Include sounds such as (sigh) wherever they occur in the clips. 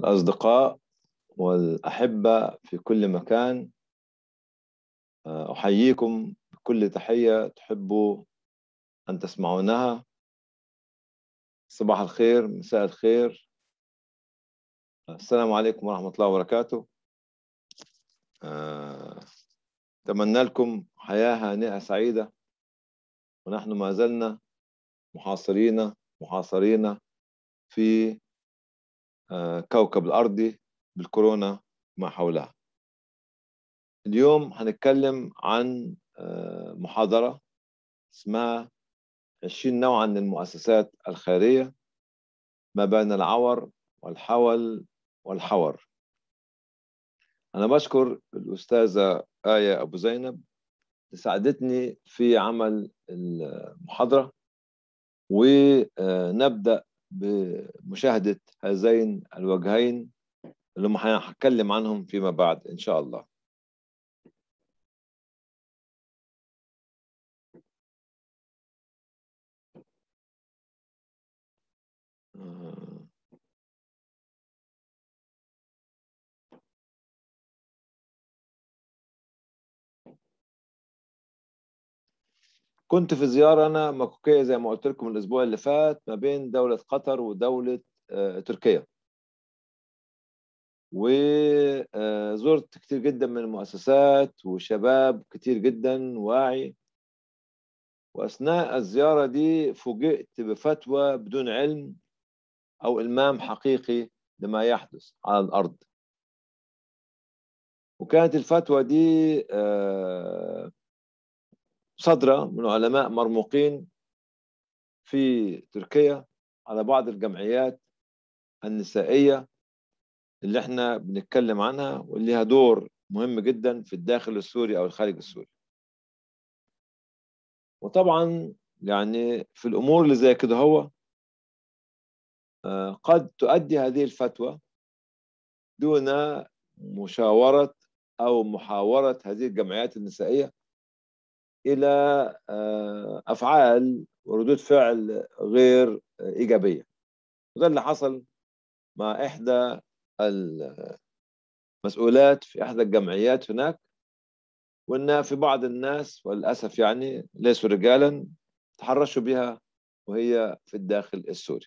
الأصدقاء والأحبة في كل مكان آه، أحييكم بكل تحية تحبوا أن تسمعونها صباح الخير مساء الخير السلام عليكم ورحمة الله وبركاته آه، أتمنى لكم حياة هانئة سعيدة ونحن ما زلنا محاصرين محاصرين في آه، كوكب الأرضي بالكورونا وما حولها اليوم هنتكلم عن آه، محاضرة اسمها 20 نوعا من المؤسسات الخيرية ما بين العور والحول والحور أنا بشكر الأستاذة آية أبو زينب ساعدتني في عمل المحاضرة ونبدأ بمشاهدة هذين الوجهين اللي هنتكلم عنهم فيما بعد إن شاء الله آه. كنت في زيارة أنا مكوكية زي ما قلت لكم الأسبوع اللي فات ما بين دولة قطر ودولة آه، تركيا وزرت آه، كتير جدا من المؤسسات وشباب كتير جدا واعي وأثناء الزيارة دي فوجئت بفتوى بدون علم أو إلمام حقيقي لما يحدث على الأرض وكانت الفتوى دي آه، صدرة من علماء مرموقين في تركيا على بعض الجمعيات النسائية اللي احنا بنتكلم عنها واللي لها دور مهم جدا في الداخل السوري أو الخارج السوري وطبعا يعني في الأمور اللي زي كده هو آه، قد تؤدي هذه الفتوى دون مشاورة أو محاورة هذه الجمعيات النسائية الى آه، افعال وردود فعل غير آه، ايجابيه وده اللي حصل مع احدى المسؤولات في احدى الجمعيات هناك وان في بعض الناس وللاسف يعني ليسوا رجالا تحرشوا بها وهي في الداخل السوري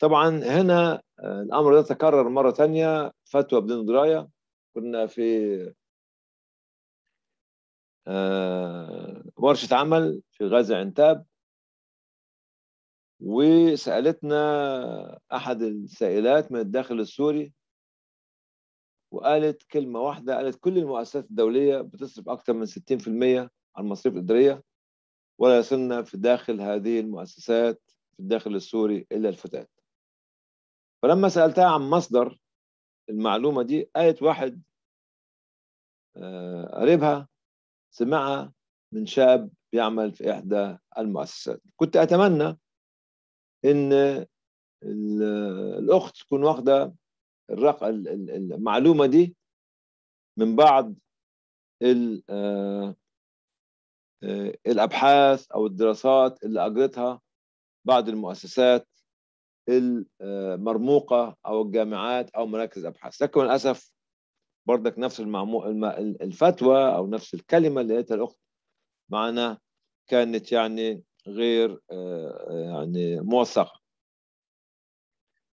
طبعا هنا آه، الامر ده تكرر مره ثانيه فتوى بدون درايه كنا في آه، ورشه عمل في غازي عنتاب وسالتنا احد السائلات من الداخل السوري وقالت كلمه واحده قالت كل المؤسسات الدوليه بتصرف اكثر من 60% على المصاريف الاداريه ولا يصلنا في داخل هذه المؤسسات في الداخل السوري الا الفتاة فلما سالتها عن مصدر المعلومه دي قالت واحد آه، قريبها سمعها من شاب بيعمل في إحدى المؤسسات كنت أتمنى إن الأخت تكون واخدة الرق... المعلومة دي من بعض آه، الأبحاث أو الدراسات اللي أجرتها بعض المؤسسات المرموقة آه، أو الجامعات أو مراكز أبحاث لكن للأسف بردك نفس المعمو... الفتوى او نفس الكلمه اللي قالتها الاخت معنا كانت يعني غير آه، آه، يعني موثقه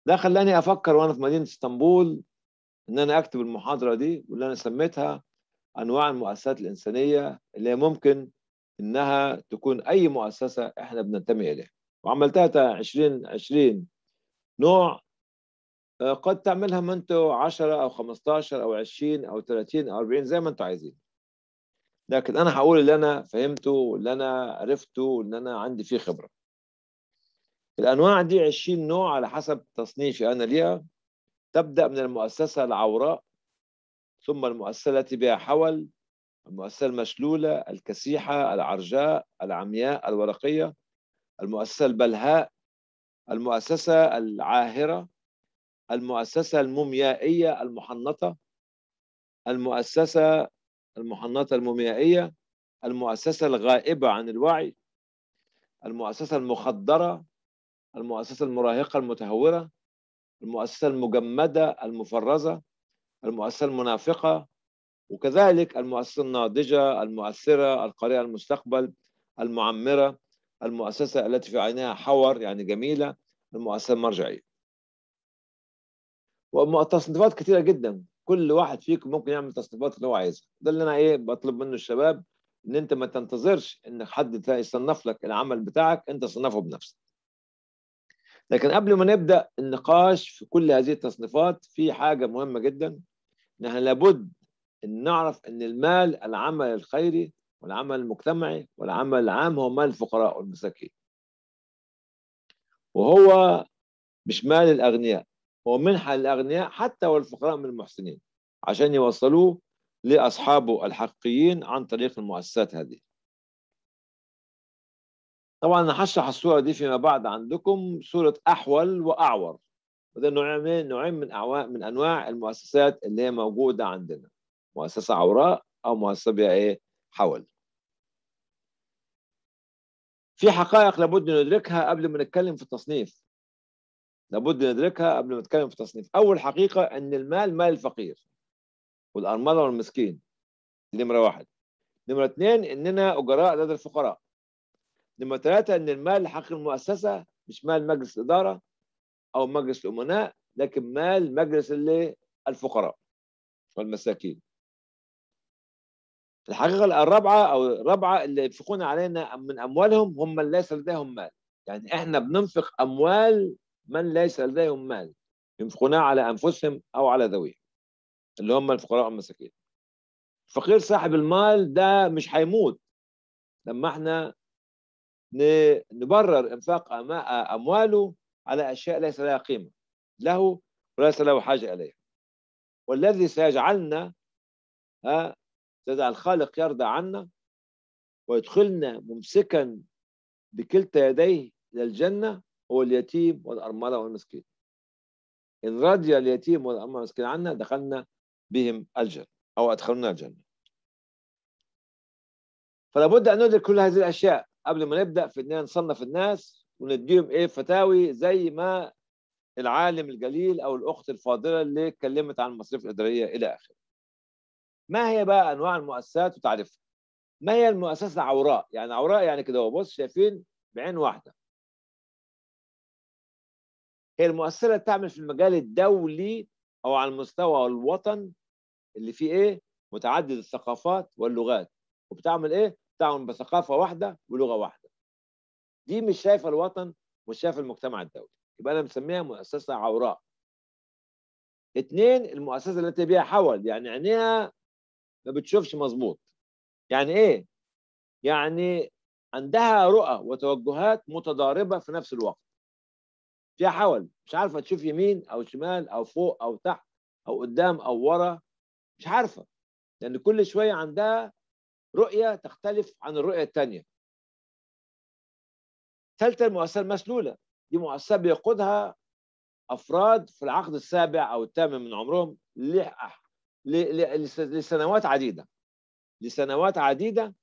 ده خلاني افكر وانا في مدينه اسطنبول ان انا اكتب المحاضره دي واللي انا سميتها انواع المؤسسات الانسانيه اللي ممكن انها تكون اي مؤسسه احنا بننتمي اليها وعملتها 20 20 نوع آه، قد تعملها منتو 10 او 15 او 20 او 30 او 40 زي ما انتم عايزين لكن انا هقول اللي انا فهمته واللي انا عرفته واللي انا عندي فيه خبره الانواع دي 20 نوع على حسب تصنيفي انا ليها تبدا من المؤسسه العوراء ثم المؤسسه التي بها حول المؤسسه المشلوله الكسيحه العرجاء العمياء الورقيه المؤسسه البلهاء المؤسسه العاهره المؤسسة الموميائية المحنطة المؤسسة المحنطة الموميائية المؤسسة الغائبة عن الوعي المؤسسة المخدرة المؤسسة المراهقة المتهورة المؤسسة المجمدة المفرزة المؤسسة المنافقة وكذلك المؤسسة الناضجة المؤثرة القارئة المستقبل المعمرة المؤسسة التي في عينها حور يعني جميلة المؤسسة المرجعية وتصنيفات كتيره جدا كل واحد فيكم ممكن يعمل تصنيفات اللي هو عايزها ده اللي انا ايه بطلب منه الشباب ان انت ما تنتظرش ان حد يصنف لك العمل بتاعك انت صنفه بنفسك لكن قبل ما نبدا النقاش في كل هذه التصنيفات في حاجه مهمه جدا ان احنا لابد ان نعرف ان المال العمل الخيري والعمل المجتمعي والعمل العام هو مال الفقراء والمساكين وهو مش مال الاغنياء ومنحة للأغنياء حتى والفقراء من المحسنين عشان يوصلوه لأصحابه الحقيقيين عن طريق المؤسسات هذه طبعا أنا هشرح الصورة دي فيما بعد عندكم صورة أحول وأعور وده نوعين نوعين من أعواء من أنواع المؤسسات اللي هي موجودة عندنا مؤسسة عوراء أو مؤسسة بها إيه حول في حقائق لابد ندركها قبل ما نتكلم في التصنيف لابد ندركها قبل ما نتكلم في التصنيف اول حقيقه ان المال مال الفقير والارمله والمسكين نمره واحد نمره اثنين اننا اجراء لدى الفقراء نمره ثلاثه ان المال حق المؤسسه مش مال مجلس الاداره او مجلس الامناء لكن مال مجلس اللي الفقراء والمساكين الحقيقة الرابعة أو الرابعة اللي ينفقون علينا من أموالهم هم ليس لديهم مال يعني إحنا بننفق أموال من ليس لديهم مال ينفقونه على أنفسهم أو على ذويهم اللي هم الفقراء والمساكين الفقير صاحب المال ده مش هيموت لما احنا نبرر انفاق امواله على اشياء ليس لها قيمه له وليس له حاجه اليها والذي سيجعلنا ها سيجعل الخالق يرضى عنا ويدخلنا ممسكا بكلتا يديه الى الجنه هو اليتيم والأرملة والمسكين إن رضي اليتيم والأرملة والمسكين عنا دخلنا بهم الجنة أو أدخلنا الجنة فلا بد أن ندرك كل هذه الأشياء قبل ما نبدأ في أننا نصنف الناس ونديهم إيه فتاوي زي ما العالم الجليل أو الأخت الفاضلة اللي اتكلمت عن المصاريف الإدارية إلى آخره ما هي بقى أنواع المؤسسات وتعريفها ما هي المؤسسة العوراء يعني عوراء يعني كده بص شايفين بعين واحدة هي المؤسسة اللي تعمل في المجال الدولي او على المستوى الوطن اللي فيه ايه متعدد الثقافات واللغات وبتعمل ايه بتعمل بثقافه واحده ولغه واحده دي مش شايفه الوطن مش شايفه المجتمع الدولي يبقى انا مسميها مؤسسه عوراء اتنين المؤسسه التي بها حول يعني عينيها ما بتشوفش مظبوط يعني ايه يعني عندها رؤى وتوجهات متضاربه في نفس الوقت فيها حول مش عارفه تشوف يمين او شمال او فوق او تحت او قدام او ورا مش عارفه لان كل شويه عندها رؤيه تختلف عن الرؤيه الثانيه ثالثا المؤسسه المسلوله دي مؤسسه بيقودها افراد في العقد السابع او الثامن من عمرهم لسنوات عديده لسنوات عديده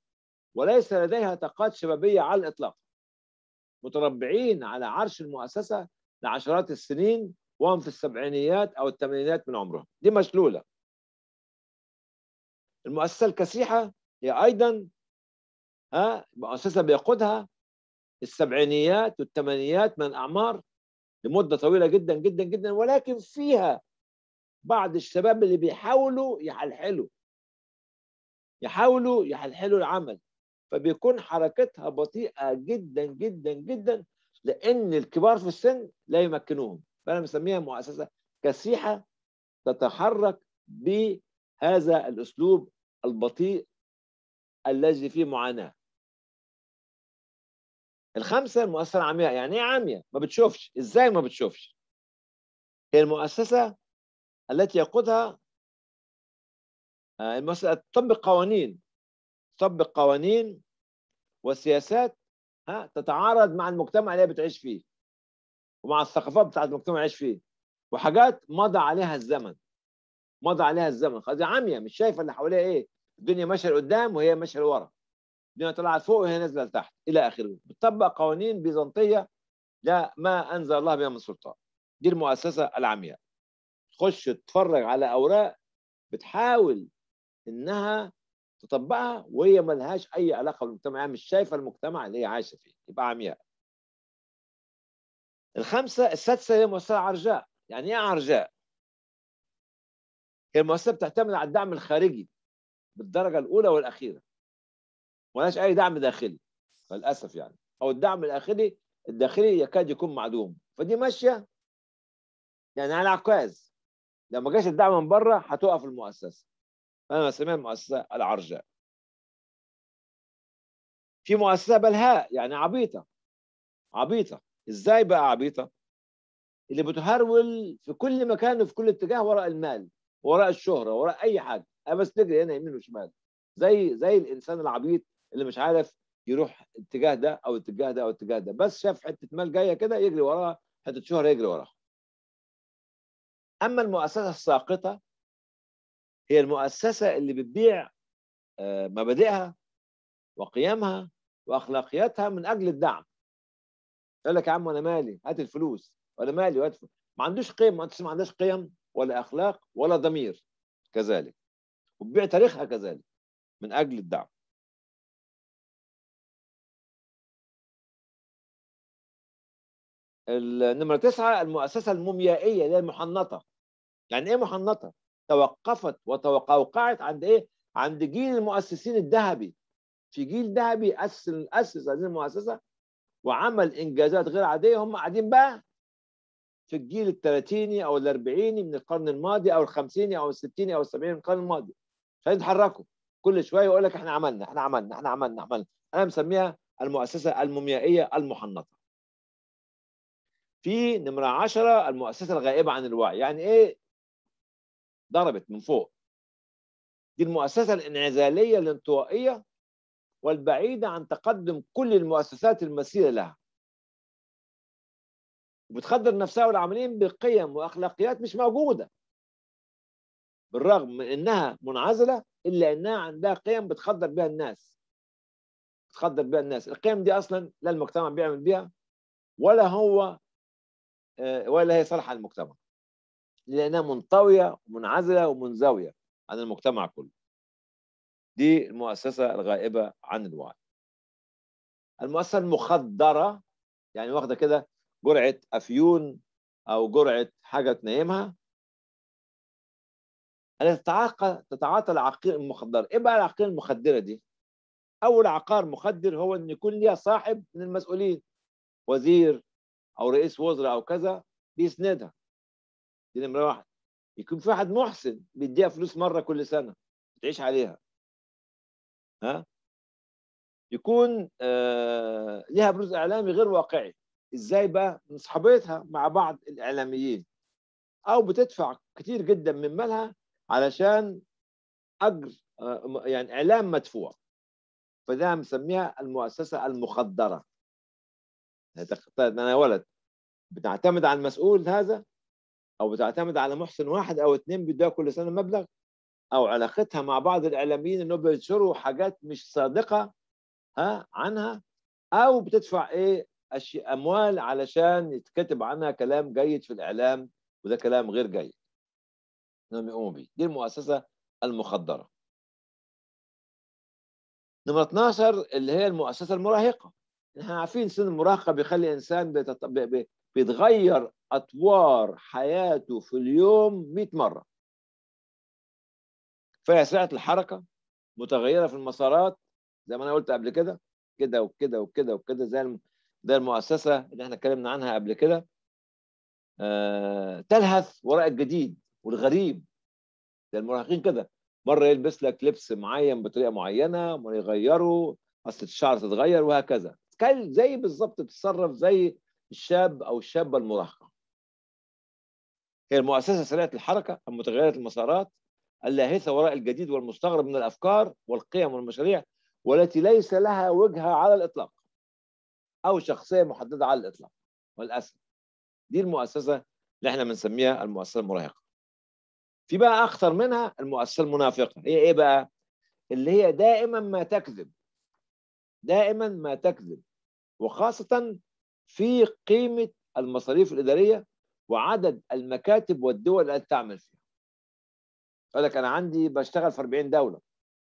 وليس لديها طاقات شبابيه على الاطلاق متربعين على عرش المؤسسه لعشرات السنين وهم في السبعينيات أو الثمانينات من عمرهم دي مشلولة المؤسسة الكسيحة هي أيضا ها مؤسسة بيقودها السبعينيات والثمانينات من الأعمار لمدة طويلة جدا جدا جدا ولكن فيها بعض الشباب اللي بيحاولوا يحلحلوا يحاولوا يحلحلوا العمل فبيكون حركتها بطيئة جدا جدا جدا لان الكبار في السن لا يمكنوهم فانا مسميها مؤسسه كسيحه تتحرك بهذا الاسلوب البطيء الذي فيه معاناه الخمسه المؤسسه العمياء يعني ايه عمياء ما بتشوفش ازاي ما بتشوفش هي المؤسسه التي يقودها آه، المؤسسه تطبق قوانين تطبق قوانين وسياسات ها تتعارض مع المجتمع اللي هي بتعيش فيه ومع الثقافات بتاعت المجتمع اللي عايش فيه وحاجات مضى عليها الزمن مضى عليها الزمن خلاص عمية مش شايفة اللي حواليها ايه الدنيا ماشية لقدام وهي ماشية لورا الدنيا طالعة لفوق وهي نازلة لتحت إلى آخره بتطبق قوانين بيزنطية لا ما أنزل الله بها من سلطان دي المؤسسة العمياء تخش تتفرج على أوراق بتحاول إنها تطبقها وهي ملهاش اي علاقه بالمجتمع هي يعني مش شايفه المجتمع اللي هي عايشه فيه يبقى عمياء الخمسه السادسه هي مؤسسه عرجاء يعني ايه عرجاء هي المؤسسه بتعتمد على الدعم الخارجي بالدرجه الاولى والاخيره ملهاش اي دعم داخلي للاسف يعني او الدعم الداخلي الداخلي يكاد يكون معدوم فدي ماشيه يعني على عكاز لما جاش الدعم من بره هتقف المؤسسه انا سميها المؤسسه العرجاء في مؤسسه بلهاء يعني عبيطه عبيطه ازاي بقى عبيطه اللي بتهرول في كل مكان وفي كل اتجاه وراء المال وراء الشهره وراء اي حاجه انا بس تجري هنا يمين وشمال زي زي الانسان العبيط اللي مش عارف يروح اتجاه ده او اتجاه ده او اتجاه ده بس شاف حته مال جايه كده يجري وراها حته شهره يجري وراها اما المؤسسه الساقطه هي المؤسسة اللي بتبيع آه، مبادئها وقيمها واخلاقياتها من اجل الدعم يقول لك يا عم انا مالي هات الفلوس وانا مالي وهات ما عندوش قيم ما عندوش قيم ولا اخلاق ولا ضمير كذلك وبيع تاريخها كذلك من اجل الدعم النمرة تسعة المؤسسة الموميائية اللي هي المحنطة يعني ايه محنطة؟ توقفت وتوقعت عند ايه؟ عند جيل المؤسسين الذهبي في جيل ذهبي اسس اسس هذه المؤسسه وعمل انجازات غير عاديه هم قاعدين بقى في الجيل الثلاثيني او الاربعيني من القرن الماضي او الخمسيني او الستيني او السبعيني من القرن الماضي عشان يتحركوا كل شويه يقول لك احنا عملنا احنا عملنا احنا عملنا عملنا انا مسميها المؤسسه الموميائيه المحنطه في نمرة عشرة المؤسسة الغائبة عن الوعي يعني إيه ضربت من فوق دي المؤسسة الانعزالية الانطوائية والبعيدة عن تقدم كل المؤسسات المسيرة لها وبتخدر نفسها والعاملين بقيم واخلاقيات مش موجوده بالرغم من انها منعزله الا انها عندها قيم بتخدر بها الناس بتخدر بها الناس القيم دي اصلا لا المجتمع بيعمل بها ولا هو آه، ولا هي صالحه للمجتمع لأنها منطوية ومنعزلة ومنزوية عن المجتمع كله دي المؤسسة الغائبة عن الوعي المؤسسة المخدرة يعني واخدة كده جرعة أفيون أو جرعة حاجة تنيمها التي تتعاطى العقير المخدر إيه بقى العقير المخدرة دي؟ أول عقار مخدر هو إن يكون ليها صاحب من المسؤولين وزير أو رئيس وزراء أو كذا بيسندها دي نمره واحد يكون في واحد محسن بيديها فلوس مره كل سنه تعيش عليها ها يكون آه ليها بروز اعلامي غير واقعي ازاي بقى من مصاحبتها مع بعض الاعلاميين او بتدفع كتير جدا من مالها علشان اجر آه يعني اعلام مدفوع فده مسميها المؤسسه المخدره طيب، انا ولد بنعتمد على المسؤول هذا او بتعتمد على محسن واحد او اثنين بيدوها كل سنه مبلغ او علاقتها مع بعض الاعلاميين انهم بينشروا حاجات مش صادقه ها عنها او بتدفع ايه اموال علشان يتكتب عنها كلام جيد في الاعلام وده كلام غير جيد انهم يقوموا بيه دي المؤسسه المخدره نمرة 12 اللي هي المؤسسة المراهقة احنا عارفين سن المراهقة بيخلي الإنسان بيتط... بي... بيتغير اطوار حياته في اليوم 100 مره فهي سرعة الحركه متغيره في المسارات زي ما انا قلت قبل كده كده وكده وكده وكده زي زي المؤسسه اللي احنا اتكلمنا عنها قبل كده آه تلهث وراء الجديد والغريب زي المراهقين كده مره يلبس لك لبس معين بطريقه معينه مره يغيره أصل الشعر تتغير وهكذا زي بالظبط تتصرف زي الشاب أو الشابة المراهقة هي المؤسسة سريعة الحركة ام متغيرات المسارات اللاهثة وراء الجديد والمستغرب من الأفكار والقيم والمشاريع والتي ليس لها وجهة على الإطلاق أو شخصية محددة على الإطلاق والأسف دي المؤسسة اللي احنا بنسميها المؤسسة المراهقة في بقى أخطر منها المؤسسة المنافقة هي إيه بقى؟ اللي هي دائما ما تكذب دائما ما تكذب وخاصة في قيمة المصاريف الإدارية وعدد المكاتب والدول التي تعمل فيها قال لك أنا عندي بشتغل في 40 دولة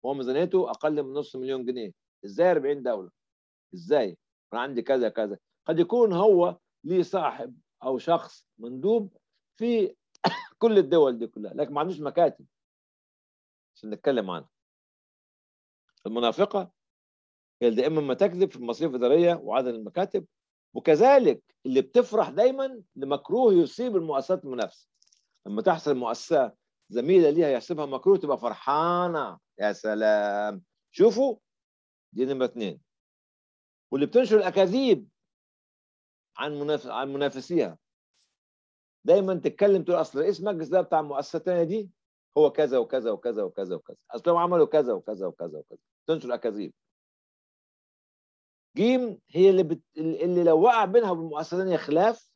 هو ميزانيته أقل من نص مليون جنيه إزاي 40 دولة إزاي أنا عندي كذا كذا قد يكون هو ليه صاحب أو شخص مندوب في (coughs) كل الدول دي كلها لكن ما عندوش مكاتب عشان نتكلم عنها المنافقة هي دائما ما تكذب في المصاريف الإدارية وعدد المكاتب وكذلك اللي بتفرح دايما لمكروه يصيب المؤسسات المنافسه لما تحصل مؤسسه زميله ليها يحسبها مكروه تبقى فرحانه يا سلام شوفوا دي نمره اثنين واللي بتنشر الاكاذيب عن منافس عن منافسيها دايما تتكلم تقول اصل رئيس مجلس ده بتاع المؤسسه الثانيه دي هو كذا وكذا وكذا وكذا وكذا اصل هم عملوا كذا وكذا وكذا وكذا تنشر اكاذيب جيم هي اللي بت... اللي لو وقع بينها وبين مؤسسه ثانيه خلاف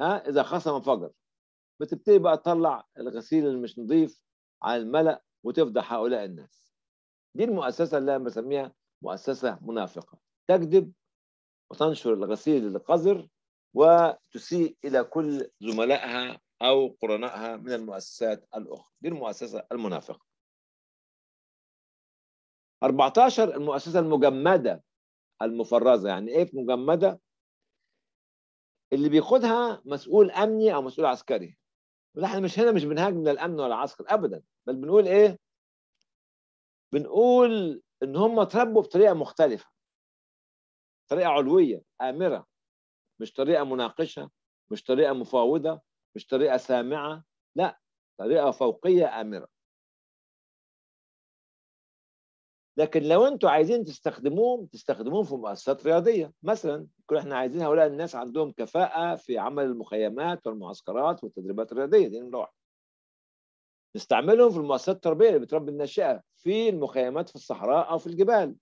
ها اذا خصم فجر بتبتدي بقى تطلع الغسيل اللي مش نظيف على الملأ وتفضح هؤلاء الناس دي المؤسسه اللي انا بسميها مؤسسه منافقه تكذب وتنشر الغسيل القذر وتسيء الى كل زملائها او قرنائها من المؤسسات الاخرى دي المؤسسه المنافقه 14 المؤسسه المجمده المفرزه يعني ايه مجمده اللي بياخدها مسؤول امني او مسؤول عسكري ولا احنا مش هنا مش بنهاجم لا الامن ولا العسكر ابدا بل بنقول ايه بنقول ان هم تربوا بطريقه مختلفه طريقه علويه امره مش طريقه مناقشه مش طريقه مفاوضه مش طريقه سامعه لا طريقه فوقيه امره لكن لو انتم عايزين تستخدموهم تستخدموهم في مؤسسات رياضيه مثلا كل احنا عايزين هؤلاء الناس عندهم كفاءه في عمل المخيمات والمعسكرات والتدريبات الرياضيه دي نروح نستعملهم في المؤسسات التربيه اللي بتربي الناشئه في المخيمات في الصحراء او في الجبال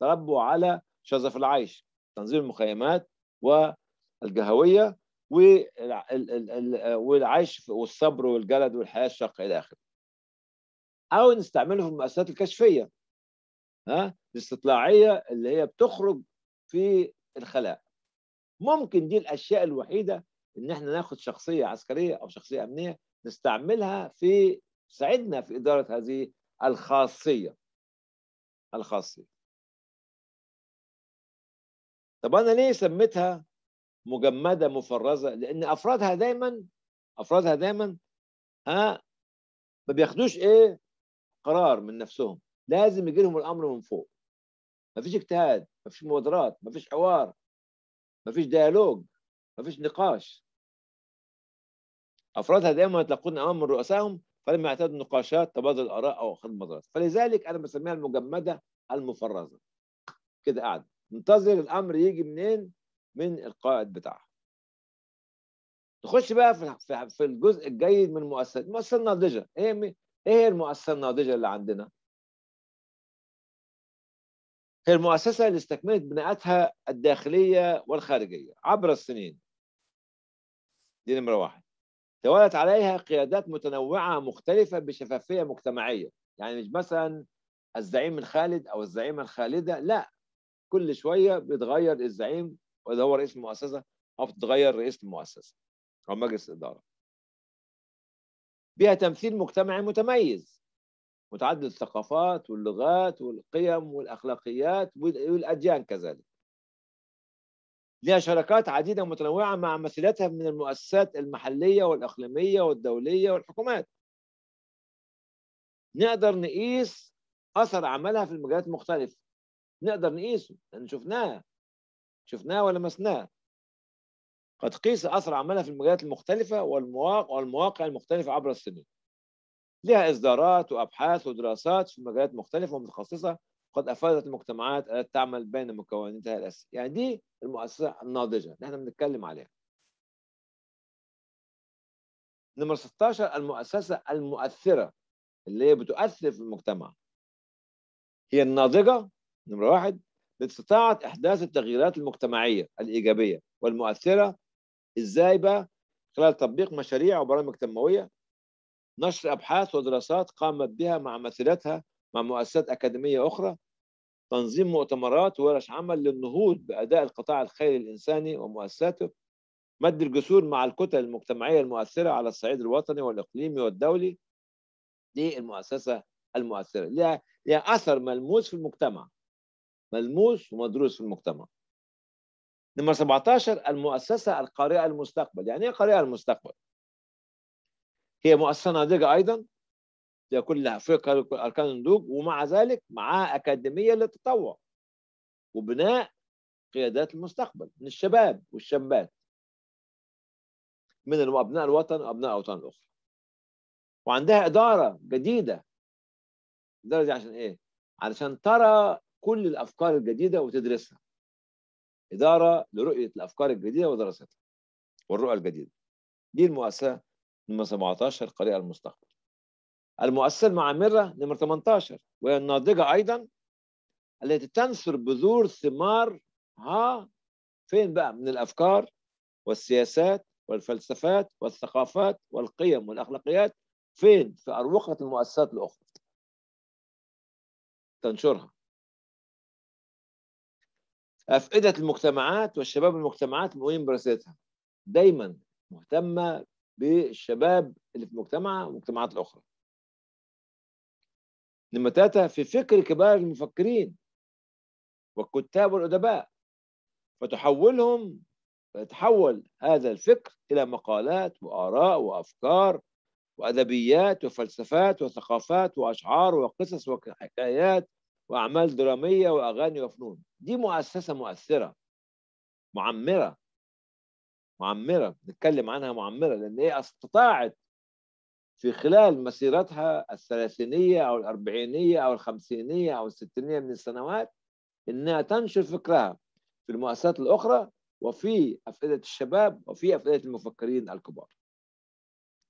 تربوا على شظف العيش تنظيم المخيمات والجهويه والعيش والصبر والجلد والحياه الشاقه الى اخره او نستعمله في المؤسسات الكشفيه ها الاستطلاعيه اللي هي بتخرج في الخلاء ممكن دي الاشياء الوحيده ان احنا ناخد شخصيه عسكريه او شخصيه امنيه نستعملها في تساعدنا في اداره هذه الخاصيه الخاصيه طب انا ليه سميتها مجمده مفرزه لان افرادها دايما افرادها دايما ها ما بياخدوش ايه قرار من نفسهم لازم يجي لهم الامر من فوق مفيش اجتهاد مفيش مبادرات مفيش حوار مفيش ديالوج مفيش نقاش افرادها دائما يتلقون امام رؤسائهم فلم يعتادوا نقاشات تبادل الاراء او اخذ مبادرات فلذلك انا بسميها المجمده المفرزه كده قاعده ننتظر الامر يجي منين من القائد بتاعها نخش بقى في في الجزء الجيد من المؤسسات المؤسسه الناضجه ايه ايه هي المؤسسه الناضجه اللي عندنا هي المؤسسة اللي استكملت بناءاتها الداخلية والخارجية عبر السنين دي نمرة واحد توالت عليها قيادات متنوعة مختلفة بشفافية مجتمعية يعني مش مثلا الزعيم الخالد أو الزعيمة الخالدة لا كل شوية بيتغير الزعيم وإذا هو رئيس المؤسسة أو بتتغير رئيس المؤسسة أو مجلس الإدارة بها تمثيل مجتمعي متميز متعدد الثقافات واللغات والقيم والاخلاقيات والاديان كذلك. لها شراكات عديده متنوعه مع مثيلتها من المؤسسات المحليه والاقليميه والدوليه والحكومات. نقدر نقيس اثر عملها في المجالات المختلفه. نقدر نقيسه لان شفناه شفناه ولمسناه. قد قيس اثر عملها في المجالات المختلفه والمواقع المختلفه عبر السنين. لها إصدارات وأبحاث ودراسات في مجالات مختلفة ومتخصصة قد أفادت المجتمعات التي تعمل بين مكوناتها الأساسية يعني دي المؤسسة الناضجة اللي احنا بنتكلم عليها نمرة 16 المؤسسة المؤثرة اللي هي بتؤثر في المجتمع هي الناضجة نمرة واحد باستطاعة إحداث التغييرات المجتمعية الإيجابية والمؤثرة إزاي بقى خلال تطبيق مشاريع وبرامج تنموية نشر أبحاث ودراسات قامت بها مع مثيلتها مع مؤسسات أكاديمية أخرى تنظيم مؤتمرات وورش عمل للنهوض بأداء القطاع الخيري الإنساني ومؤسساته مد الجسور مع الكتل المجتمعية المؤثرة على الصعيد الوطني والإقليمي والدولي دي المؤسسة المؤثرة لها, لها أثر ملموس في المجتمع ملموس ومدروس في المجتمع نمرة 17 المؤسسة القارئة المستقبل يعني إيه قارئة المستقبل؟ هي مؤسسه ناضجه ايضا زي كل افريقيا اركان النضوج ومع ذلك معاها اكاديميه للتطوع وبناء قيادات المستقبل من الشباب والشابات من ابناء الوطن وابناء اوطان اخرى وعندها اداره جديده الاداره دي عشان ايه؟ علشان ترى كل الافكار الجديده وتدرسها اداره لرؤيه الافكار الجديده ودراستها والرؤى الجديده دي المؤسسه نمرة 17 قريه المستقبل المؤثر مع مرة نمرة 18 وهي الناضجة أيضا التي تنثر بذور ثمارها فين بقى من الأفكار والسياسات والفلسفات والثقافات والقيم والأخلاقيات فين في أروقة المؤسسات الأخرى تنشرها أفئدة المجتمعات والشباب المجتمعات المؤمنين برسالتها دايما مهتمة بالشباب اللي في المجتمع ومجتمعات الاخرى نمرة في فكر كبار المفكرين والكتاب والأدباء فتحولهم فتحول هذا الفكر إلى مقالات وآراء وأفكار وأدبيات وفلسفات وثقافات وأشعار وقصص وحكايات وأعمال درامية وأغاني وفنون دي مؤسسة مؤثرة معمرة معمره نتكلم عنها معمره لان هي استطاعت في خلال مسيرتها الثلاثينيه او الاربعينيه او الخمسينيه او الستينيه من السنوات انها تنشر فكرها في المؤسسات الاخرى وفي افئده الشباب وفي افئده المفكرين الكبار.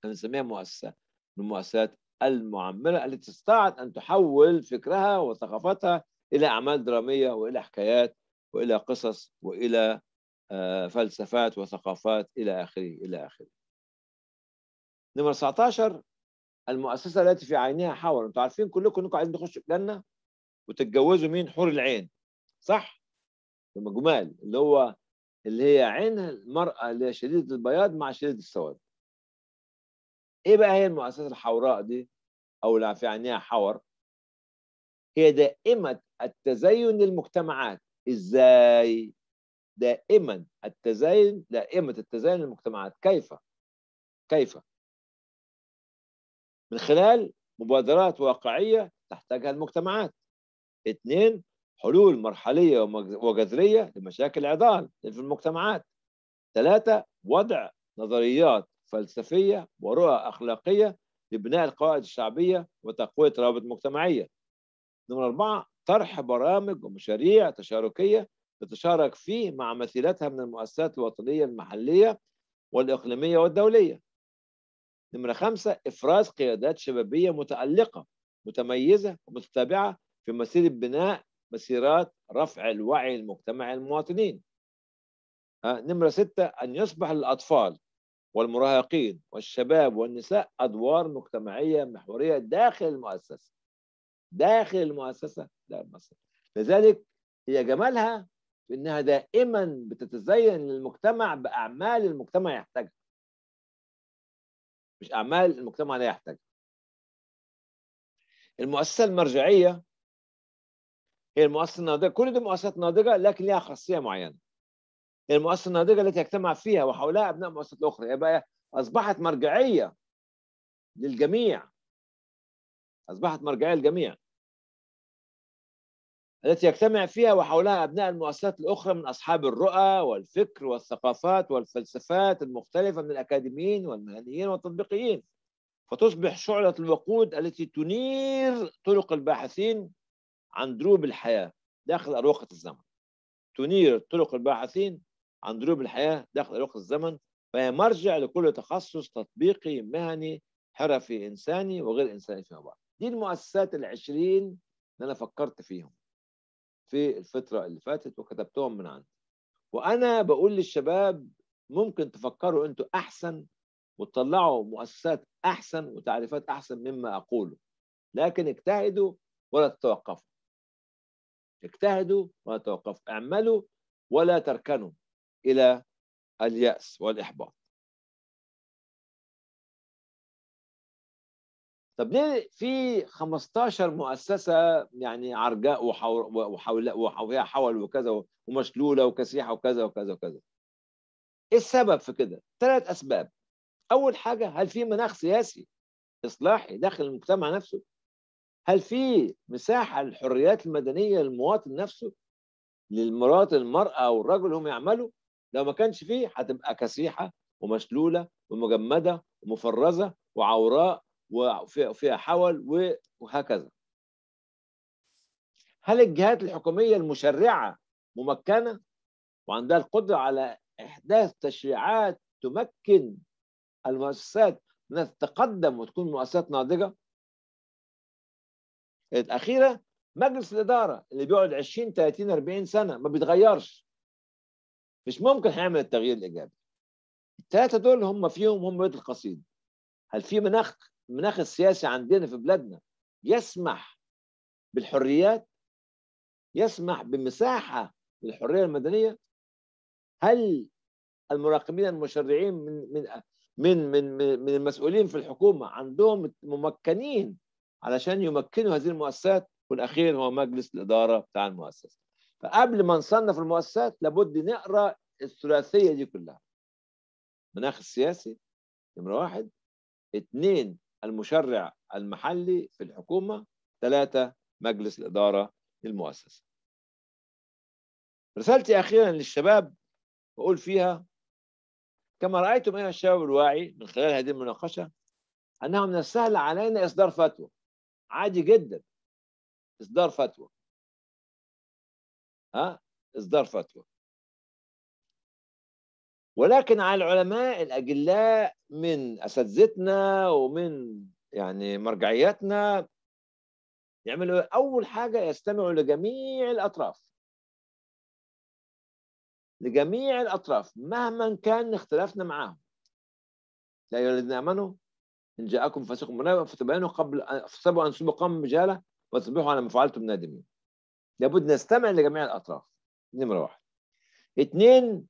نسميها مؤسسه من المؤسسات المعمره التي استطاعت ان تحول فكرها وثقافتها الى اعمال دراميه والى حكايات والى قصص والى آه، فلسفات وثقافات إلى آخره إلى آخره نمرة 19 المؤسسة التي في عينها حور انتوا عارفين كلكم انكم عايزين تخشوا الجنة وتتجوزوا مين حور العين صح؟ لما جمال اللي هو اللي هي عين المرأة اللي هي شديدة البياض مع شديدة السواد ايه بقى هي المؤسسة الحوراء دي او اللي في عينها حور هي دائمة التزين للمجتمعات ازاي دائما التزاين دائمة التزاين للمجتمعات كيف؟ كيف؟ من خلال مبادرات واقعية تحتاجها المجتمعات اثنين حلول مرحلية وجذرية لمشاكل العضال في المجتمعات ثلاثة وضع نظريات فلسفية ورؤى أخلاقية لبناء القواعد الشعبية وتقوية روابط مجتمعية نمرة أربعة طرح برامج ومشاريع تشاركية تتشارك فيه مع مثيلاتها من المؤسسات الوطنية المحلية والإقليمية والدولية نمرة خمسة إفراز قيادات شبابية متألقة متميزة ومتتابعة في مسيرة بناء مسيرات رفع الوعي المجتمعي للمواطنين آه، نمرة ستة أن يصبح للأطفال والمراهقين والشباب والنساء أدوار مجتمعية محورية داخل المؤسسة داخل المؤسسة لا المؤسسة لذلك هي جمالها بانها دائما بتتزين للمجتمع باعمال المجتمع يحتاجها مش اعمال المجتمع لا يحتاجها المؤسسه المرجعيه هي المؤسسه الناضجه كل دي مؤسسات ناضجه لكن ليها خاصيه معينه المؤسسه الناضجه التي يجتمع فيها وحولها ابناء المؤسسات الاخرى يبقى اصبحت مرجعيه للجميع اصبحت مرجعيه للجميع التي يجتمع فيها وحولها أبناء المؤسسات الأخرى من أصحاب الرؤى والفكر والثقافات والفلسفات المختلفة من الأكاديميين والمهنيين والتطبيقيين فتصبح شعلة الوقود التي تنير طرق الباحثين عن دروب الحياة داخل أروقة الزمن تنير طرق الباحثين عن دروب الحياة داخل أروقة الزمن فهي مرجع لكل تخصص تطبيقي مهني حرفي إنساني وغير إنساني فيما بعد دي المؤسسات العشرين اللي أنا فكرت فيهم في الفترة اللي فاتت وكتبتهم من عندي وأنا بقول للشباب ممكن تفكروا أنتوا أحسن وتطلعوا مؤسسات أحسن وتعريفات أحسن مما أقوله لكن اجتهدوا ولا تتوقفوا اجتهدوا ولا تتوقفوا اعملوا ولا تركنوا إلى اليأس والإحباط طب ليه في 15 مؤسسه يعني عرجاء وحول وفيها حول وكذا ومشلوله وكسيحه وكذا وكذا وكذا ايه السبب في كده ثلاث اسباب اول حاجه هل في مناخ سياسي اصلاحي داخل المجتمع نفسه هل في مساحه للحريات المدنيه للمواطن نفسه للمرات المراه والرجل هم يعملوا لو ما كانش فيه هتبقى كسيحه ومشلوله ومجمده ومفرزه وعوراء وفيها حول وهكذا هل الجهات الحكومية المشرعة ممكنة وعندها القدرة على إحداث تشريعات تمكن المؤسسات أنها تتقدم وتكون مؤسسات ناضجة؟ الأخيرة مجلس الإدارة اللي بيقعد 20 30 40 سنة ما بيتغيرش مش ممكن هيعمل التغيير الإيجابي الثلاثة دول هم فيهم هم بيت القصيد هل في مناخ المناخ السياسي عندنا في بلادنا يسمح بالحريات يسمح بمساحة للحرية المدنية هل المراقبين المشرعين من من من من من المسؤولين في الحكومة عندهم ممكنين علشان يمكنوا هذه المؤسسات والأخير هو مجلس الإدارة بتاع المؤسسة فقبل ما نصنف المؤسسات لابد نقرأ الثلاثية دي كلها مناخ السياسي نمرة واحد اثنين المشرع المحلي في الحكومة ثلاثة مجلس الإدارة للمؤسسة رسالتي أخيرا للشباب بقول فيها كما رأيتم أيها الشباب الواعي من خلال هذه المناقشة أنه من السهل علينا إصدار فتوى عادي جدا إصدار فتوى ها إصدار فتوى ولكن على العلماء الاجلاء من اساتذتنا ومن يعني مرجعياتنا يعملوا اول حاجه يستمعوا لجميع الاطراف لجميع الاطراف مهما كان اختلافنا معاهم يا ايها الذين امنوا ان جاءكم فاسق منافق فتبينوا قبل فاحسبوا ان قوم بجاله وتصبحوا على ما فعلتم نادمين لابد نستمع لجميع الاطراف نمره واحد اثنين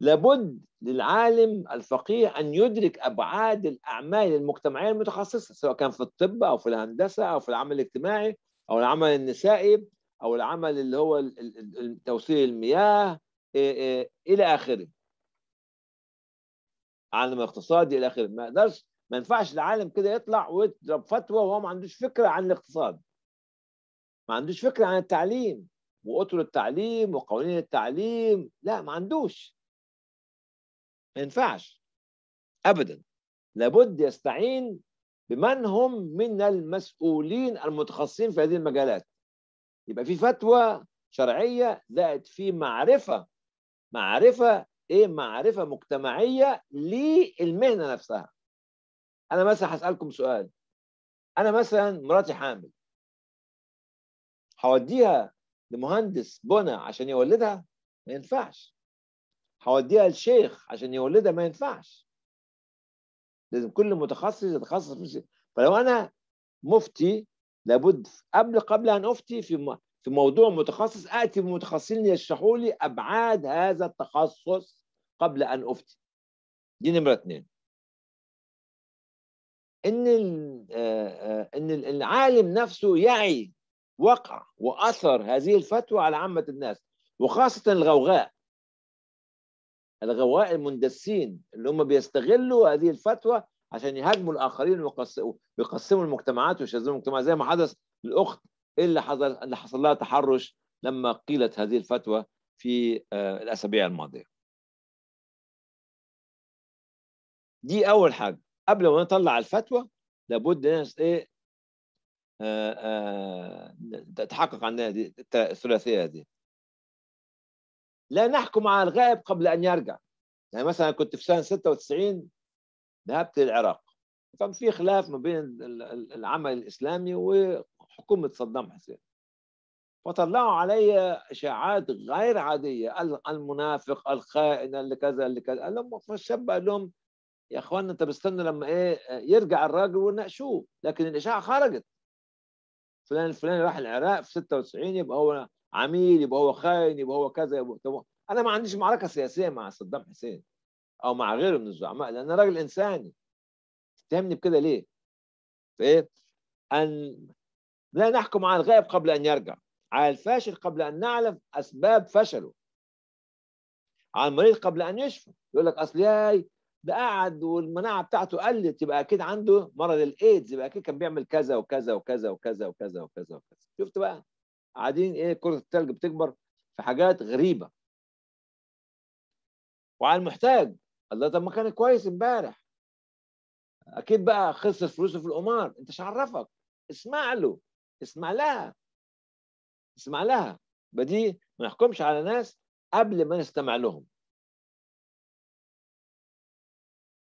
لابد للعالم الفقيه أن يدرك أبعاد الأعمال المجتمعية المتخصصة سواء كان في الطب أو في الهندسة أو في العمل الاجتماعي أو العمل النسائي أو العمل اللي هو توصيل المياه إيه، إيه، إلى آخره عالم اقتصادي إلى آخره ما يقدرش ما ينفعش العالم كده يطلع ويضرب فتوى وهو ما عندوش فكرة عن الاقتصاد ما عندوش فكرة عن التعليم وأطر التعليم وقوانين التعليم لا ما عندوش ما ينفعش ابدا لابد يستعين بمن هم من المسؤولين المتخصصين في هذه المجالات يبقى في فتوى شرعيه زائد في معرفه معرفه ايه معرفه مجتمعيه للمهنه نفسها انا مثلا هسالكم سؤال انا مثلا مراتي حامل هوديها لمهندس بنى عشان يولدها ما ينفعش هوديها للشيخ عشان يولدها ما ينفعش لازم كل متخصص يتخصص في فلو انا مفتي لابد قبل قبل ان افتي في في موضوع متخصص اتي بمتخصصين يشرحوا لي ابعاد هذا التخصص قبل ان افتي دي نمره اثنين ان آه، آه، ان العالم نفسه يعي وقع واثر هذه الفتوى على عامه الناس وخاصه الغوغاء الغواء المندسين اللي هم بيستغلوا هذه الفتوى عشان يهاجموا الاخرين ويقسموا المجتمعات ويشذبوا المجتمعات زي ما حدث للاخت اللي حصل اللي حصل لها تحرش لما قيلت هذه الفتوى في آه، الاسابيع الماضيه. دي اول حاجه قبل ما نطلع الفتوى لابد ناس ايه تتحقق آه، آه، عندنا دي الثلاثيه هذه. لا نحكم على الغائب قبل أن يرجع يعني مثلا كنت في سنة 96 ذهبت للعراق كان في خلاف ما بين العمل الإسلامي وحكومة صدام حسين فطلعوا علي اشاعات غير عاديه المنافق الخائن اللي كذا اللي كذا قال لهم فالشاب قال لهم يا اخوان انت بستنى لما ايه يرجع الراجل وناقشوه لكن الاشاعه خرجت فلان الفلاني راح العراق في 96 يبقى هو عميل يبقى هو خاين يبقى هو كذا يبقى طب انا ما عنديش معركه سياسيه مع صدام حسين او مع غيره من الزعماء لان انا راجل انساني تهمني بكده ليه؟ ايه؟ ان لا نحكم على الغائب قبل ان يرجع على الفاشل قبل ان نعلم اسباب فشله على المريض قبل ان يشفى يقول لك اصل ياي ده قعد والمناعه بتاعته قلت يبقى اكيد عنده مرض الايدز يبقى اكيد كان بيعمل كذا وكذا وكذا وكذا وكذا وكذا وكذا شفت بقى قاعدين ايه كره الثلج بتكبر في حاجات غريبه وعلى المحتاج الله طب ما كان كويس امبارح اكيد بقى خسر فلوسه في القمار انت عرفك اسمع له اسمع لها اسمع لها بدي ما نحكمش على ناس قبل ما نستمع لهم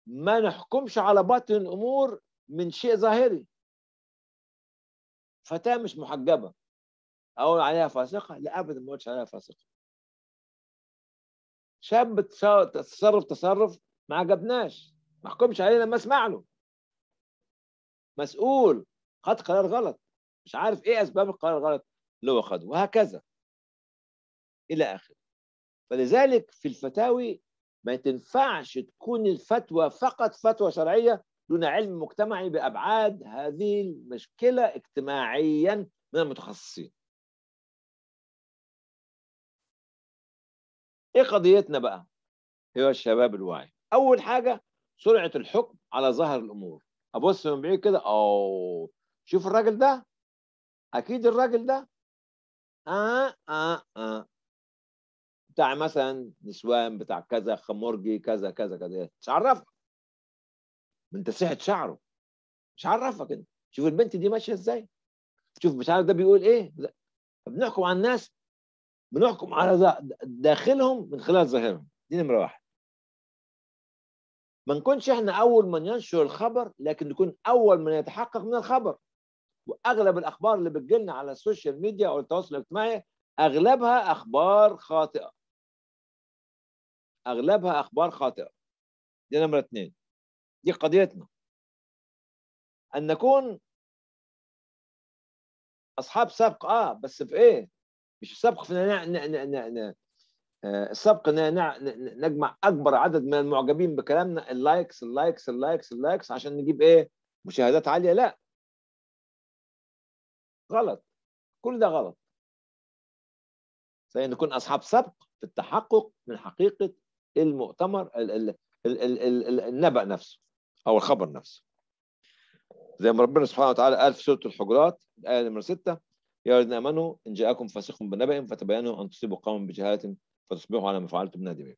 ما نحكمش على باطن الامور من شيء ظاهري فتاه مش محجبه اقول عليها فاسقه لا ابدا ما قلتش عليها فاسقه شاب تصرف تصرف ما عجبناش ما حكمش عليه لما اسمع له مسؤول خد قرار غلط مش عارف ايه اسباب القرار الغلط اللي هو خده وهكذا الى اخره فلذلك في الفتاوي ما تنفعش تكون الفتوى فقط فتوى شرعيه دون علم مجتمعي بابعاد هذه المشكله اجتماعيا من المتخصصين ايه قضيتنا بقى هو الشباب الواعي اول حاجه سرعه الحكم على ظاهر الامور ابص من بعيد كده او شوف الراجل ده اكيد الراجل ده آه آه آه بتاع مثلا نسوان بتاع كذا خمرجي كذا كذا كذا مش عرفك انت تسريحه شعره مش عرفك انت شوف البنت دي ماشيه ازاي شوف مش عارف ده بيقول ايه بنحكم على الناس بنحكم على داخلهم من خلال ظاهرهم دي نمره واحد ما نكونش احنا اول من ينشر الخبر لكن نكون اول من يتحقق من الخبر واغلب الاخبار اللي بتجيلنا على السوشيال ميديا او التواصل الاجتماعي اغلبها اخبار خاطئه اغلبها اخبار خاطئه دي نمره اثنين دي قضيتنا ان نكون اصحاب سابقه اه بس في ايه مش سبق خفنا السبق ان نجمع اكبر عدد من المعجبين بكلامنا اللايكس اللايكس اللايكس اللايكس عشان نجيب ايه مشاهدات عاليه لا غلط كل ده غلط زي نكون اصحاب سبق في التحقق من حقيقه المؤتمر ال ال ال ال ال النبأ نفسه او الخبر نفسه زي ما ربنا سبحانه وتعالى قال في سوره الحجرات الايه نمره 6 يا الذين امنوا ان جاءكم فاسق بنبأ فتبينوا ان تصيبوا قوما بجهاله فتصبحوا على ما فعلتم نادمين.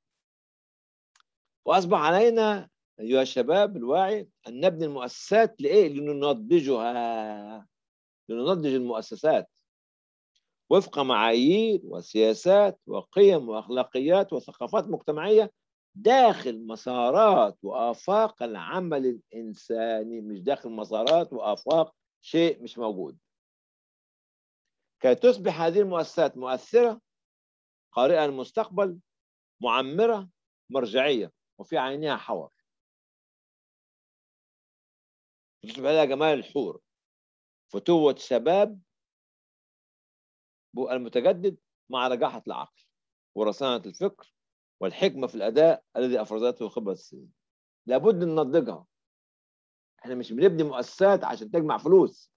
واصبح علينا ايها الشباب الواعي ان نبني المؤسسات لايه؟ لننضجها لننضج المؤسسات وفق معايير وسياسات وقيم واخلاقيات وثقافات مجتمعيه داخل مسارات وافاق العمل الانساني مش داخل مسارات وافاق شيء مش موجود كي تصبح هذه المؤسسات مؤثرة قارئة المستقبل معمرة مرجعية وفي عينها حور تصبح لها جمال الحور فتوة شباب المتجدد مع رجاحة العقل ورصانة الفكر والحكمة في الأداء الذي أفرزته خبرة السنين لابد ننضجها احنا مش بنبني مؤسسات عشان تجمع فلوس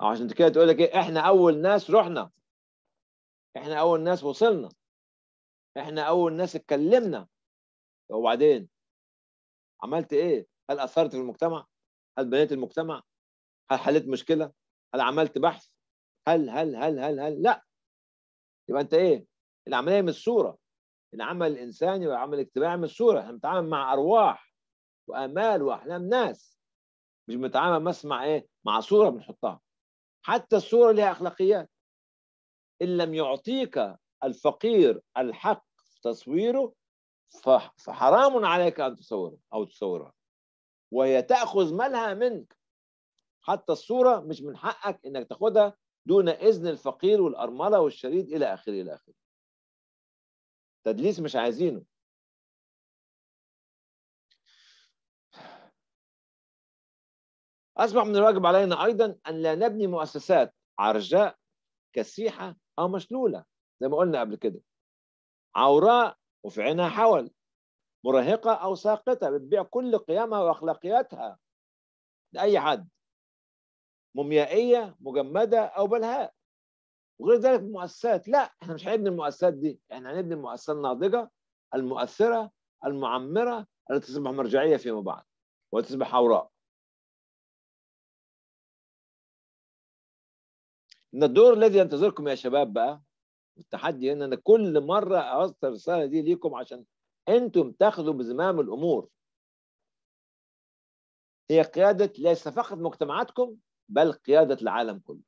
عشان كده تقول لك ايه احنا اول ناس رحنا احنا اول ناس وصلنا احنا اول ناس اتكلمنا وبعدين عملت ايه هل اثرت في المجتمع هل بنيت المجتمع هل حليت مشكله هل عملت بحث هل هل هل هل هل لا يبقى انت ايه العمليه من الصوره العمل الانساني والعمل الاجتماعي من الصوره احنا بنتعامل مع ارواح وامال واحلام ناس مش بنتعامل بس مع ايه مع صوره بنحطها حتى الصورة لها أخلاقيات إن لم يعطيك الفقير الحق في تصويره فحرام عليك أن تصوره أو تصورها وهي تأخذ مالها منك حتى الصورة مش من حقك إنك تاخدها دون إذن الفقير والأرملة والشريد إلى آخره إلى آخره تدليس مش عايزينه أصبح من الواجب علينا أيضا أن لا نبني مؤسسات عرجاء كسيحة أو مشلولة زي ما قلنا قبل كده عوراء وفي عينها حول مراهقة أو ساقطة بتبيع كل قيمها وأخلاقياتها لأي حد موميائية مجمدة أو بلهاء وغير ذلك مؤسسات لا احنا مش هنبني المؤسسات دي احنا هنبني المؤسسات الناضجة المؤثرة المعمرة التي تصبح مرجعية فيما بعد وتصبح عوراء ان الدور الذي ينتظركم يا شباب بقى التحدي هنا ان كل مره اوصل الرساله دي ليكم عشان انتم تاخذوا بزمام الامور هي قياده ليس فقط مجتمعاتكم بل قياده العالم كله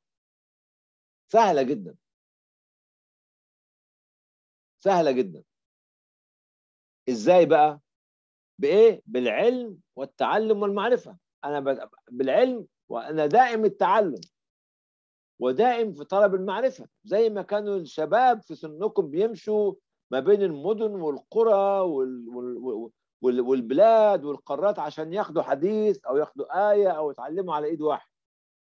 سهله جدا سهله جدا ازاي بقى بايه بالعلم والتعلم والمعرفه انا بالعلم وانا دائم التعلم ودائم في طلب المعرفة زي ما كانوا الشباب في سنكم بيمشوا ما بين المدن والقرى وال... وال... وال... والبلاد والقارات عشان ياخدوا حديث أو ياخدوا آية أو يتعلموا على إيد واحد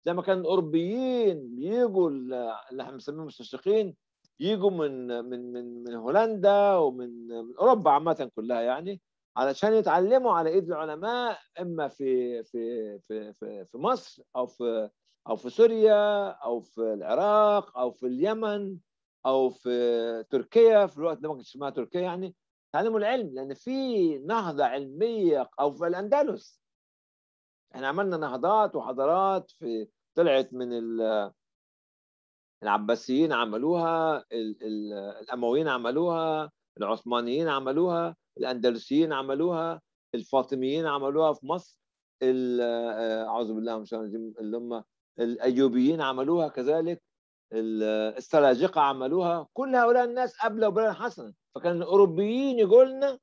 زي ما كان الأوروبيين بيجوا اللي احنا بنسميهم مستشرقين يجوا من من من من هولندا ومن من اوروبا عامه كلها يعني علشان يتعلموا على ايد العلماء اما في في في في, في مصر او في او في سوريا او في العراق او في اليمن او في تركيا في الوقت ده ما كانش اسمها تركيا يعني تعلموا العلم لان في نهضه علميه او في الاندلس احنا عملنا نهضات وحضارات في طلعت من العباسيين عملوها الـ الـ الامويين عملوها العثمانيين عملوها الاندلسيين عملوها الفاطميين عملوها في مصر آه، اعوذ بالله من الشيطان الرجيم اللي هم الايوبيين عملوها كذلك السلاجقه عملوها كل هؤلاء الناس ابلوا بلا حسنا فكان الاوروبيين يجوا لنا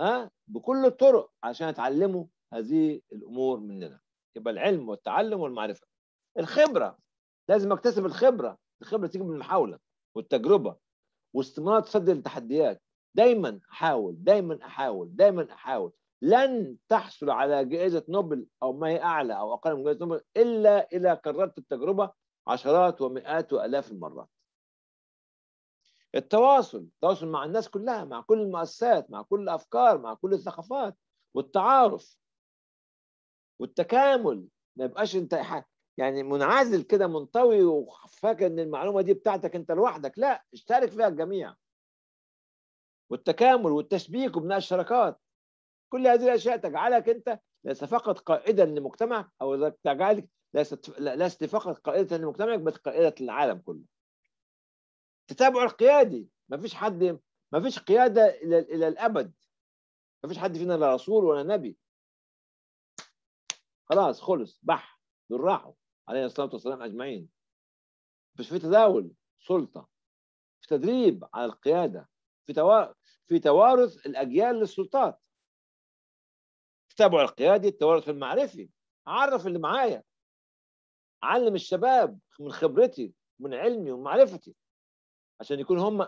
ها بكل الطرق عشان يتعلموا هذه الامور مننا يبقى العلم والتعلم والمعرفه الخبره لازم اكتسب الخبره الخبره تيجي من المحاوله والتجربه واستمرار تصدي التحديات دايما احاول دايما احاول دايما احاول لن تحصل على جائزة نوبل أو ما هي أعلى أو أقل من جائزة نوبل إلا إذا كررت التجربة عشرات ومئات وآلاف المرات التواصل التواصل مع الناس كلها مع كل المؤسسات مع كل الأفكار مع كل الثقافات والتعارف والتكامل ما يبقاش انت يعني منعزل كده منطوي وفاكر ان المعلومه دي بتاعتك انت لوحدك لا اشترك فيها الجميع والتكامل والتشبيك وبناء الشراكات كل هذه الأشياء تجعلك أنت ليس فقط قائدا لمجتمع أو تجعلك لست لست فقط قائدة لمجتمعك بل قائدة للعالم كله. تتابع القيادي ما فيش حد ما فيش قيادة إلى إلى الأبد. ما فيش حد فينا لا رسول ولا نبي. خلاص خلص بح دول راحوا عليه الصلاة والسلام أجمعين. مش في تداول سلطة في تدريب على القيادة في توا... في توارث الأجيال للسلطات التابع القيادي التوارث المعرفي عرف اللي معايا علم الشباب من خبرتي من علمي ومعرفتي عشان يكون هم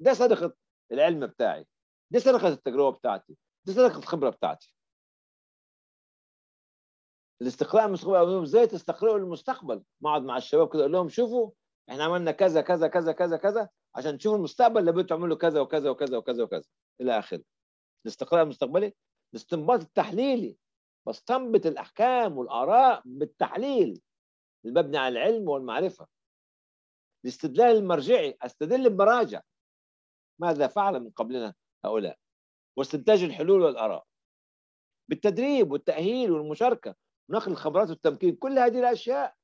ده صدقة العلم بتاعي دي صدقة التجربة بتاعتي دي صدقة الخبرة بتاعتي الاستقراء المستقبل اقول لهم ازاي تستقروا المستقبل اقعد مع الشباب كده اقول لهم شوفوا احنا عملنا كذا كذا كذا كذا كذا عشان تشوفوا المستقبل لابد تعملوا كذا وكذا وكذا وكذا وكذا الى اخره الاستقراء المستقبلي الاستنباط التحليلي بستنبط الاحكام والاراء بالتحليل المبني على العلم والمعرفه الاستدلال المرجعي استدل بمراجع ماذا فعل من قبلنا هؤلاء واستنتاج الحلول والاراء بالتدريب والتاهيل والمشاركه ونقل الخبرات والتمكين كل هذه الاشياء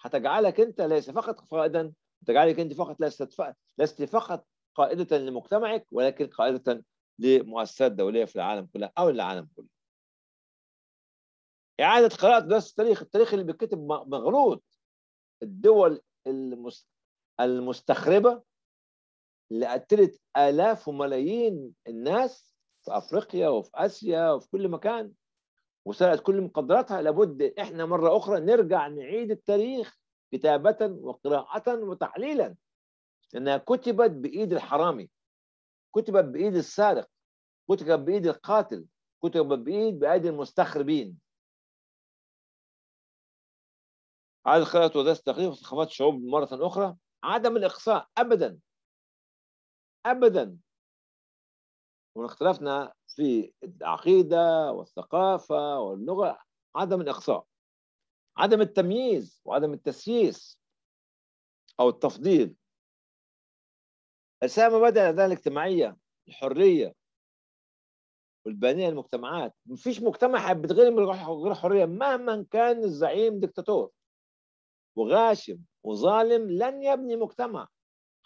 هتجعلك انت ليس فقط قائدا تجعلك انت فقط فقط لست فقط قائدة لمجتمعك ولكن قائدة لمؤسسات دوليه في العالم كلها او للعالم كله. اعاده قراءه درس التاريخ، التاريخ اللي بيتكتب مغلوط. الدول المستخربه اللي قتلت الاف وملايين الناس في افريقيا وفي اسيا وفي كل مكان وسرقت كل مقدراتها لابد احنا مره اخرى نرجع نعيد التاريخ كتابه وقراءه وتحليلا لانها كتبت بايد الحرامي كتبت بايد السارق كتبت بايد القاتل كتبت بايد بايدي المستخربين عاد قراءة ودرس تقريبا خفض شعوب مرة أخرى عدم الإقصاء أبدا أبدا واختلفنا في العقيدة والثقافة واللغة عدم الإقصاء عدم التمييز وعدم التسييس أو التفضيل أسامة مبادئ العدالة الاجتماعية الحرية والبنية المجتمعات مفيش مجتمع بتغير غير حرية مهما كان الزعيم دكتاتور وغاشم وظالم لن يبني مجتمع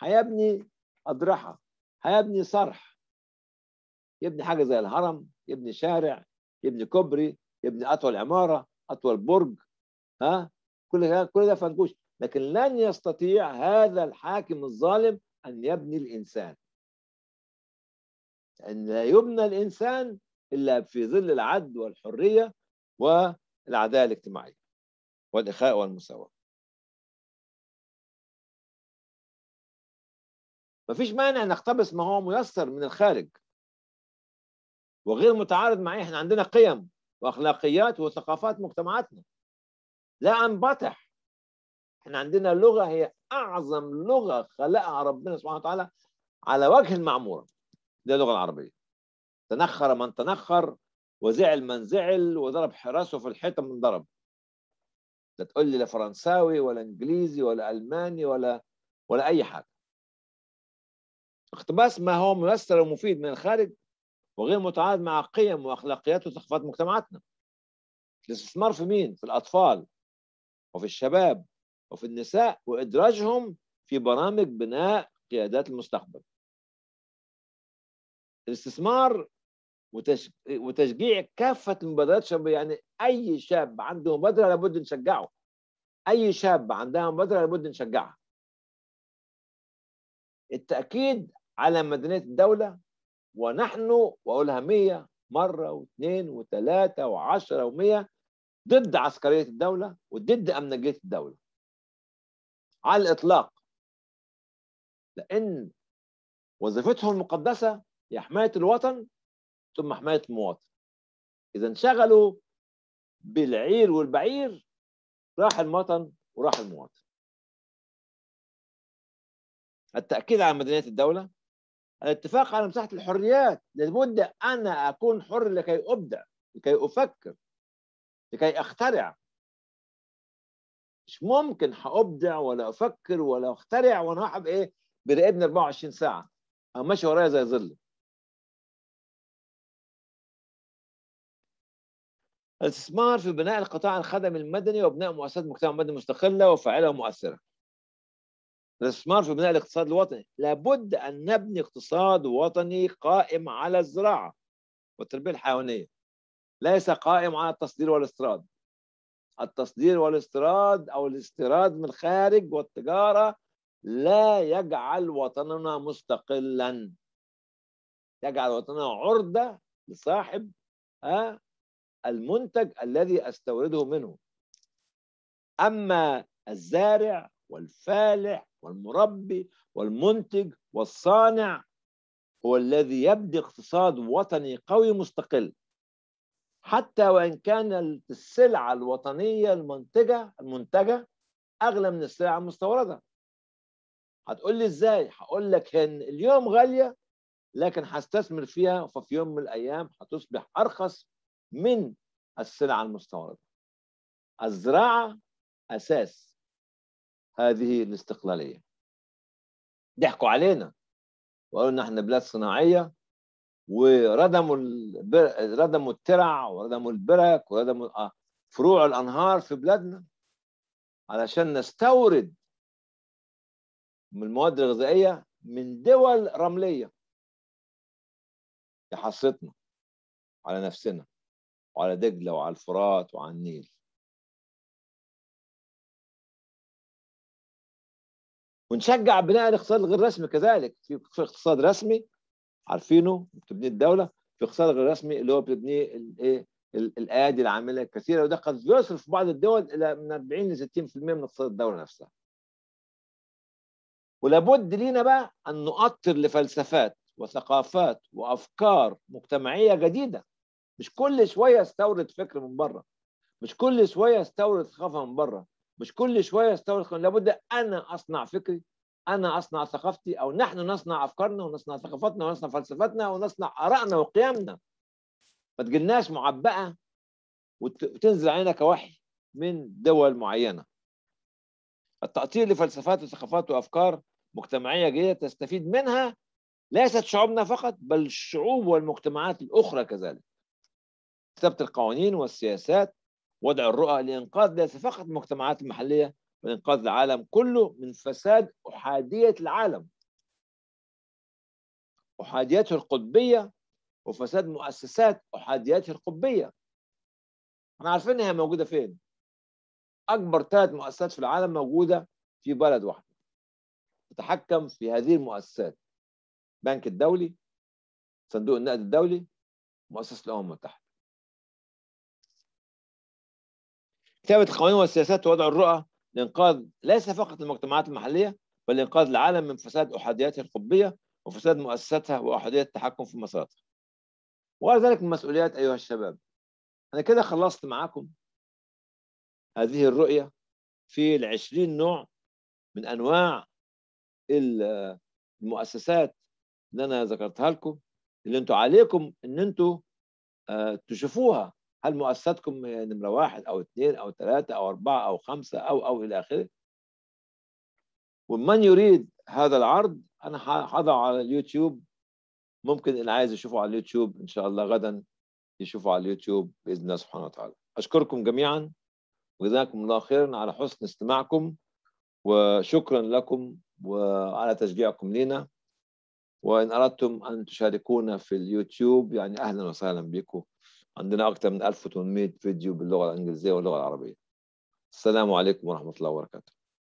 هيبني أضرحة هيبني صرح يبني حاجة زي الهرم يبني شارع يبني كوبري يبني أطول عمارة أطول برج ها كل ده كل ده فنكوش لكن لن يستطيع هذا الحاكم الظالم أن يبني الإنسان أن لا يبنى الإنسان إلا في ظل العدل والحرية والعدالة الاجتماعية والإخاء والمساواة مفيش مانع نقتبس ما هو ميسر من الخارج وغير متعارض معي احنا عندنا قيم واخلاقيات وثقافات مجتمعاتنا لا انبطح احنا عندنا لغه هي اعظم لغه خلقها ربنا سبحانه وتعالى على وجه المعموره دي اللغه العربيه تنخر من تنخر وزعل من زعل وضرب حراسه في الحيطه من ضرب لا تقول لي لا فرنساوي ولا انجليزي ولا الماني ولا ولا اي حاجه اقتباس ما هو ميسر ومفيد من الخارج وغير متعارض مع قيم واخلاقيات وثقافات مجتمعاتنا الاستثمار في مين في الاطفال وفي الشباب وفي النساء وإدراجهم في برامج بناء قيادات المستقبل الاستثمار وتشجيع كافة المبادرات الشبابية يعني أي شاب عنده مبادرة لابد نشجعه أي شاب عندها مبادرة لابد نشجعها التأكيد على مدنية الدولة ونحن وأقولها مية مرة واثنين وثلاثة وعشرة ومية ضد عسكرية الدولة وضد أمنجية الدولة على الإطلاق لأن وظيفتهم المقدسة هي حماية الوطن ثم حماية المواطن إذا انشغلوا بالعير والبعير راح الوطن وراح المواطن التأكيد على مدنية الدولة الاتفاق على مساحة الحريات لابد أنا أكون حر لكي أبدع لكي أفكر لكي أخترع مش ممكن هابدع ولا افكر ولا اخترع وانا واحد ايه بيراقبني 24 ساعه او ماشي ورايا زي ظل الاستثمار في بناء القطاع الخدمي المدني وبناء مؤسسات مجتمع مدني مستقله وفاعله ومؤثره الاستثمار في بناء الاقتصاد الوطني لابد ان نبني اقتصاد وطني قائم على الزراعه والتربيه الحيوانيه ليس قائم على التصدير والاستيراد التصدير والاستيراد أو الاستيراد من الخارج والتجارة لا يجعل وطننا مستقلا يجعل وطننا عرضة لصاحب آه، المنتج الذي استورده منه أما الزارع والفالح والمربي والمنتج والصانع هو الذي يبني اقتصاد وطني قوي مستقل حتى وإن كان السلعة الوطنية المنتجة المنتجة أغلى من السلعة المستوردة هتقول لي إزاي؟ هقول لك إن اليوم غالية لكن هستثمر فيها ففي يوم من الأيام هتصبح أرخص من السلعة المستوردة الزراعة أساس هذه الاستقلالية ضحكوا علينا وقالوا إن إحنا بلاد صناعية وردموا البر... ردموا الترع وردموا البرك وردموا آه، فروع الانهار في بلادنا علشان نستورد من المواد الغذائيه من دول رمليه لحصتنا على نفسنا وعلى دجله وعلى الفرات وعلى النيل ونشجع بناء الاقتصاد الغير رسمي كذلك في اقتصاد رسمي عارفينه بتبنيه الدوله في اقتصاد غير رسمي اللي هو بتبنيه الايه الايادي العامله الكثيره وده قد يصل في بعض الدول الى من 40 ل 60% من اقتصاد الدوله نفسها. ولابد لينا بقى ان نؤطر لفلسفات وثقافات وافكار مجتمعيه جديده مش كل شويه استورد فكر من بره مش كل شويه استورد ثقافه من بره مش كل شويه استورد لابد انا اصنع فكري انا اصنع ثقافتي او نحن نصنع افكارنا ونصنع ثقافتنا ونصنع فلسفتنا ونصنع ارائنا وقيمنا ما تجيلناش معبأة وتنزل علينا كوحي من دول معينة التأطير لفلسفات وثقافات وأفكار مجتمعية جديدة تستفيد منها ليست شعوبنا فقط بل الشعوب والمجتمعات الأخرى كذلك كتابة القوانين والسياسات وضع الرؤى لإنقاذ ليس فقط المجتمعات المحلية وإنقاذ العالم كله من فساد احاديه العالم احاديته القطبيه وفساد مؤسسات احاديته القطبيه احنا عارفين هي موجوده فين اكبر ثلاث مؤسسات في العالم موجوده في بلد واحد تتحكم في هذه المؤسسات بنك الدولي صندوق النقد الدولي مؤسسه الامم المتحده كتابة القوانين والسياسات ووضع الرؤى لإنقاذ ليس فقط المجتمعات المحلية بل لإنقاذ العالم من فساد أحادياته القطبية وفساد مؤسساتها وأحادية التحكم في مساراتها وغير ذلك من مسؤوليات أيها الشباب أنا كده خلصت معاكم هذه الرؤية في العشرين نوع من أنواع المؤسسات اللي أنا ذكرتها لكم اللي أنتوا عليكم أن أنتوا آه، تشوفوها هل مؤسستكم نمرة واحد أو اثنين أو ثلاثة أو أربعة أو خمسة أو أو إلى آخره ومن يريد هذا العرض أنا حضعه على اليوتيوب ممكن اللي عايز يشوفه على اليوتيوب إن شاء الله غدا يشوفه على اليوتيوب بإذن الله سبحانه وتعالى أشكركم جميعا وجزاكم الله خيرا على حسن استماعكم وشكرا لكم وعلى تشجيعكم لنا وإن أردتم أن تشاركونا في اليوتيوب يعني أهلا وسهلا بكم عندنا أكثر من 1800 فيديو باللغة الإنجليزية واللغة العربية السلام عليكم ورحمة الله وبركاته